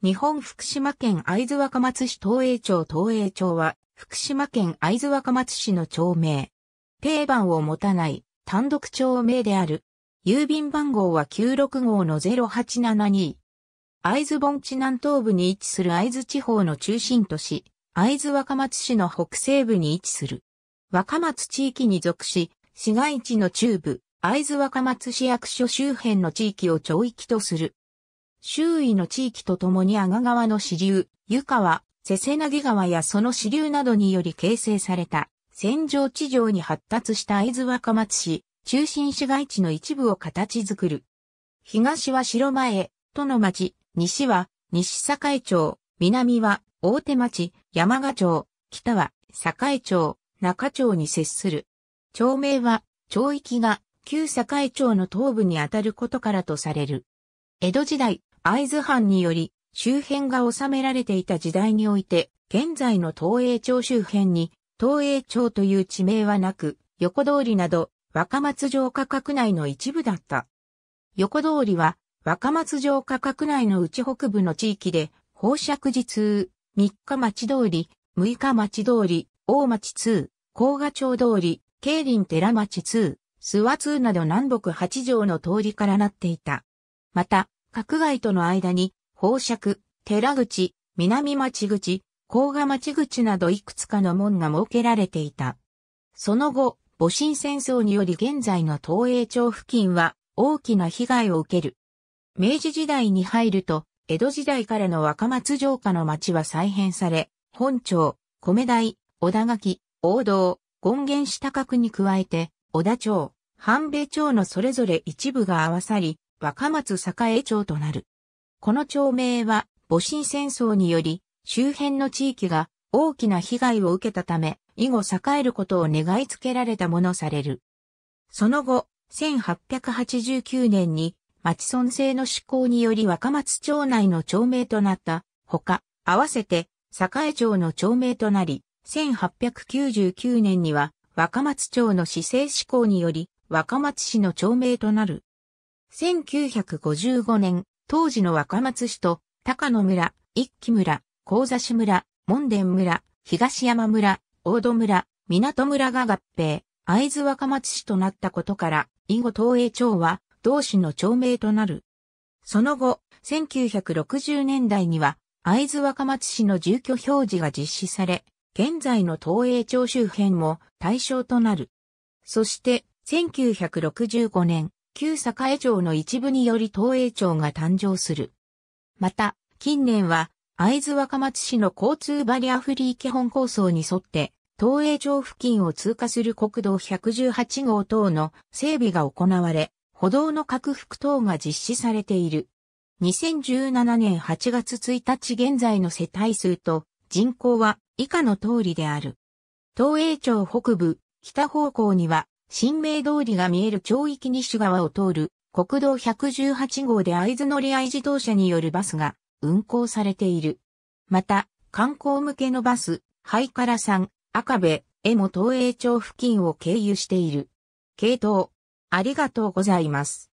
日本福島県会津若松市東栄町東栄町は、福島県会津若松市の町名。定番を持たない単独町名である。郵便番号は96号の0872。会津盆地南東部に位置する会津地方の中心都市、会津若松市の北西部に位置する。若松地域に属し、市街地の中部、会津若松市役所周辺の地域を町域とする。周囲の地域とともに阿賀川の支流、湯川、瀬瀬なぎ川やその支流などにより形成された、戦場地上に発達した会津若松市、中心市街地の一部を形作る。東は城前、都の町、西は西境町、南は大手町、山賀町、北は境町、中町に接する。町名は、町域が旧境町の東部にあたることからとされる。江戸時代、会津藩により周辺が治められていた時代において、現在の東映町周辺に、東映町という地名はなく、横通りなど、若松城価格内の一部だった。横通りは、若松城価格内の内北部の地域で、宝釈寺通、三日町通り、六日町通り、大町通、甲賀町通り、慶林寺町通、諏訪通など南北八条の通りからなっていた。また、各街との間に、宝釈、寺口、南町口、甲賀町口などいくつかの門が設けられていた。その後、戊辰戦争により現在の東栄町付近は大きな被害を受ける。明治時代に入ると、江戸時代からの若松城下の町は再編され、本町、米台、小田垣、王道、権現下角に加えて、小田町、半米町のそれぞれ一部が合わさり、若松栄町となる。この町名は、戊辰戦争により、周辺の地域が大きな被害を受けたため、以後栄えることを願いつけられたものされる。その後、1889年に町村制の施行により若松町内の町名となったほか、合わせて栄町の町名となり、1899年には若松町の市政施行により若松市の町名となる。1955年、当時の若松市と、高野村、一木村、高座市村、門田村、東山村、大戸村、港村が合併、会津若松市となったことから、以後東映町は、同市の町名となる。その後、1960年代には、会津若松市の住居表示が実施され、現在の東映町周辺も対象となる。そして、1965年、旧栄町の一部により東栄町が誕生する。また、近年は、会津若松市の交通バリアフリー基本構想に沿って、東栄町付近を通過する国道118号等の整備が行われ、歩道の拡幅等が実施されている。2017年8月1日現在の世帯数と人口は以下の通りである。東栄町北部、北方向には新名通りが見える町域西側を通る国道118号で会津乗り合い自動車によるバスが運行されている。また、観光向けのバス、ハイカラさん、赤部、江も東映町付近を経由している。系統、ありがとうございます。